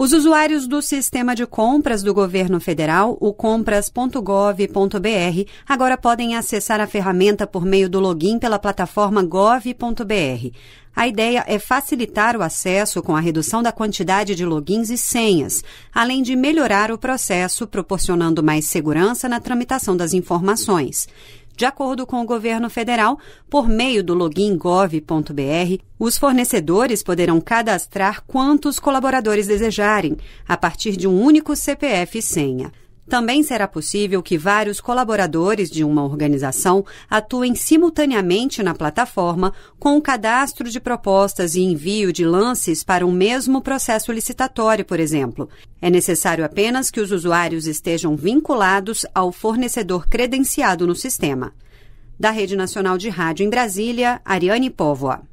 Os usuários do sistema de compras do governo federal, o compras.gov.br, agora podem acessar a ferramenta por meio do login pela plataforma gov.br. A ideia é facilitar o acesso com a redução da quantidade de logins e senhas, além de melhorar o processo, proporcionando mais segurança na tramitação das informações. De acordo com o governo federal, por meio do login gov.br, os fornecedores poderão cadastrar quantos colaboradores desejarem, a partir de um único CPF e senha. Também será possível que vários colaboradores de uma organização atuem simultaneamente na plataforma com o cadastro de propostas e envio de lances para um mesmo processo licitatório, por exemplo. É necessário apenas que os usuários estejam vinculados ao fornecedor credenciado no sistema. Da Rede Nacional de Rádio em Brasília, Ariane Póvoa.